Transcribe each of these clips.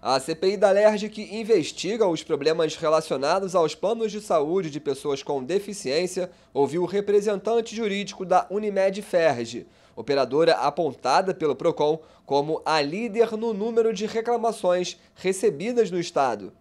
A CPI da LERJ, investiga os problemas relacionados aos planos de saúde de pessoas com deficiência, ouviu o representante jurídico da Unimed Ferj, operadora apontada pelo PROCON como a líder no número de reclamações recebidas no Estado.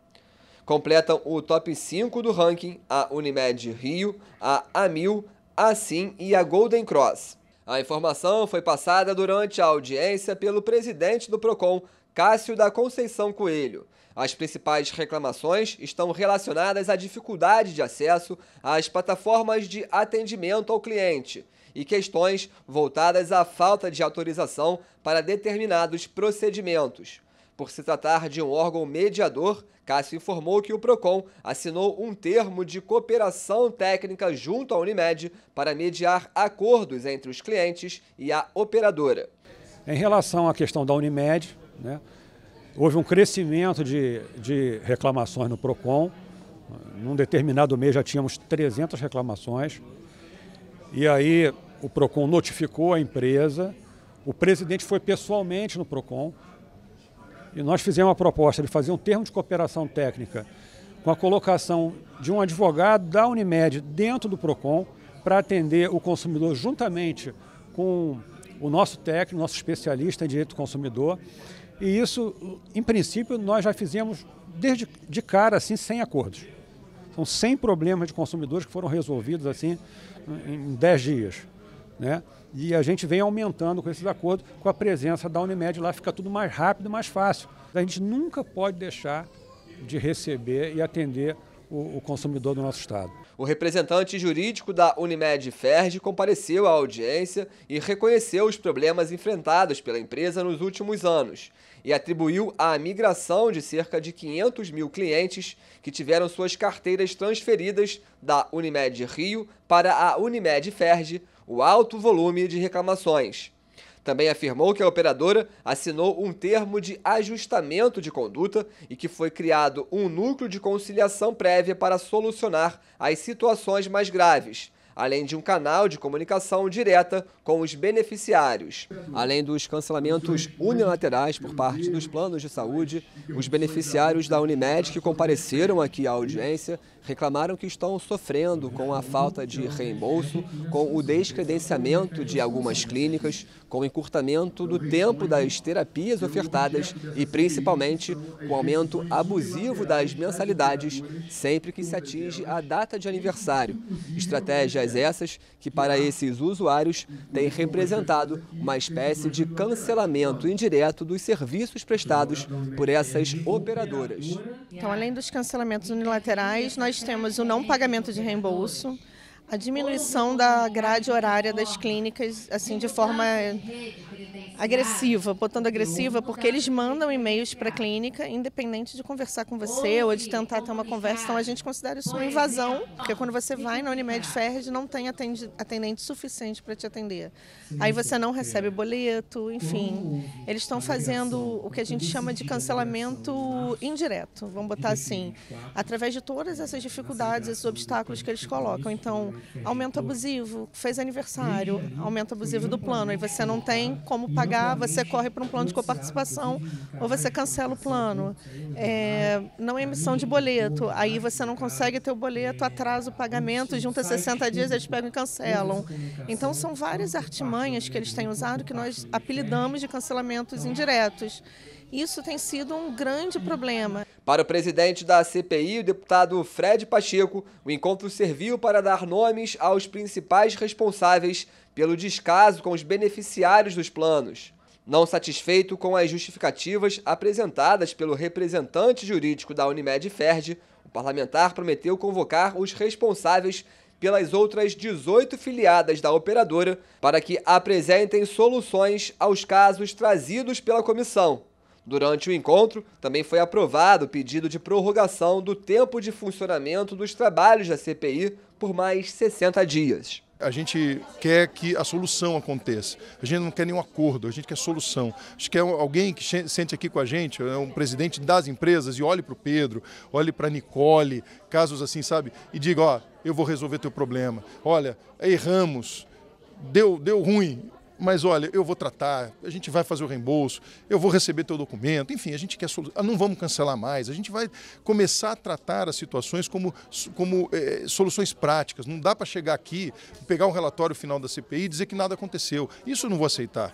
Completam o top 5 do ranking a Unimed Rio, a Amil, a Sim e a Golden Cross. A informação foi passada durante a audiência pelo presidente do PROCON, Cássio da Conceição Coelho. As principais reclamações estão relacionadas à dificuldade de acesso às plataformas de atendimento ao cliente e questões voltadas à falta de autorização para determinados procedimentos. Por se tratar de um órgão mediador, Cássio informou que o PROCON assinou um termo de cooperação técnica junto à Unimed para mediar acordos entre os clientes e a operadora. Em relação à questão da Unimed, né? Houve um crescimento de, de reclamações no PROCON. Num determinado mês já tínhamos 300 reclamações. E aí o PROCON notificou a empresa, o presidente foi pessoalmente no PROCON e nós fizemos a proposta de fazer um termo de cooperação técnica com a colocação de um advogado da Unimed dentro do PROCON para atender o consumidor juntamente com o nosso técnico, nosso especialista em direito do consumidor e isso, em princípio, nós já fizemos desde de cara, assim, sem acordos. São 100 problemas de consumidores que foram resolvidos, assim, em 10 dias. Né? E a gente vem aumentando com esses acordos, com a presença da Unimed lá, fica tudo mais rápido, mais fácil. A gente nunca pode deixar de receber e atender o, o consumidor do nosso estado. O representante jurídico da Unimed Ferd compareceu à audiência e reconheceu os problemas enfrentados pela empresa nos últimos anos e atribuiu à migração de cerca de 500 mil clientes que tiveram suas carteiras transferidas da Unimed Rio para a Unimed Ferd o alto volume de reclamações também afirmou que a operadora assinou um termo de ajustamento de conduta e que foi criado um núcleo de conciliação prévia para solucionar as situações mais graves além de um canal de comunicação direta com os beneficiários. Além dos cancelamentos unilaterais por parte dos planos de saúde, os beneficiários da Unimed que compareceram aqui à audiência reclamaram que estão sofrendo com a falta de reembolso, com o descredenciamento de algumas clínicas, com o encurtamento do tempo das terapias ofertadas e, principalmente, com o aumento abusivo das mensalidades sempre que se atinge a data de aniversário. Estratégias é. essas que, para esses usuários, têm representado uma espécie de cancelamento indireto dos serviços prestados por essas operadoras. Então, além dos cancelamentos unilaterais, nós temos o não pagamento de reembolso. A diminuição da grade horária das clínicas, assim, de forma agressiva, botando agressiva, porque eles mandam e-mails para a clínica, independente de conversar com você ou de tentar ter uma conversa. Então, a gente considera isso uma invasão, porque quando você vai na Unimed Ferred, não tem atendente suficiente para te atender. Aí você não recebe boleto, enfim. Uhum. Eles estão fazendo o que a gente chama de cancelamento indireto, vamos botar assim, através de todas essas dificuldades, esses obstáculos que eles colocam. Então, aumento abusivo, fez aniversário, aumento abusivo do plano, e você não tem como pagar, você corre para um plano de coparticipação ou você cancela o plano. É, não é emissão de boleto, aí você não consegue ter o boleto, é, atrasa o pagamento, junta 60 dias, eles pegam e cancelam. Então, são várias artimanhas que eles têm usado que nós apelidamos de cancelamentos então, indiretos. Isso tem sido um grande problema. Para o presidente da CPI, o deputado Fred Pacheco, o encontro serviu para dar nomes aos principais responsáveis pelo descaso com os beneficiários dos planos. Não satisfeito com as justificativas apresentadas pelo representante jurídico da Unimed Ferd, o parlamentar prometeu convocar os responsáveis pelas outras 18 filiadas da operadora para que apresentem soluções aos casos trazidos pela comissão. Durante o encontro, também foi aprovado o pedido de prorrogação do tempo de funcionamento dos trabalhos da CPI por mais 60 dias. A gente quer que a solução aconteça. A gente não quer nenhum acordo, a gente quer solução. A gente quer alguém que sente aqui com a gente, é um presidente das empresas, e olhe para o Pedro, olhe para a Nicole, casos assim, sabe? E diga: ó, eu vou resolver teu problema. Olha, erramos, deu, deu ruim, mas olha, eu vou tratar, a gente vai fazer o reembolso, eu vou receber teu documento, enfim, a gente quer solução. Ah, não vamos cancelar mais, a gente vai começar a tratar as situações como, como é, soluções práticas. Não dá para chegar aqui, pegar um relatório final da CPI e dizer que nada aconteceu. Isso eu não vou aceitar.